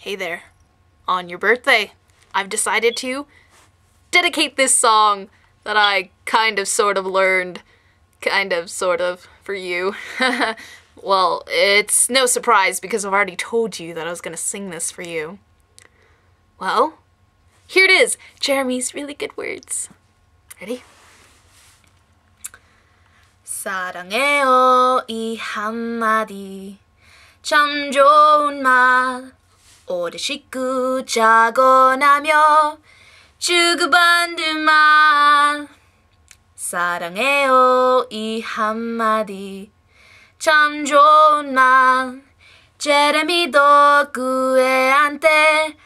hey there, on your birthday, I've decided to dedicate this song that I kind of sort of learned, kind of sort of, for you. well, it's no surprise because I've already told you that I was gonna sing this for you. Well, here it is, Jeremy's really good words. Ready? 사랑해요 이 한마디 참 좋은 말 오래 씻고 자고 나며 주고반들만 사랑해요 이 한마디 참 좋은 날 제레미도 그애한테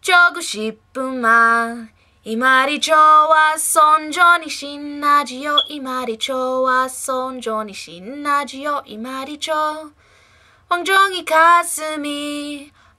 주고 싶은 말이 말이 좋아 선전이 신나지요 이 말이 좋아 선전이 신나지요 이 말이 좋아 왕정이 가슴이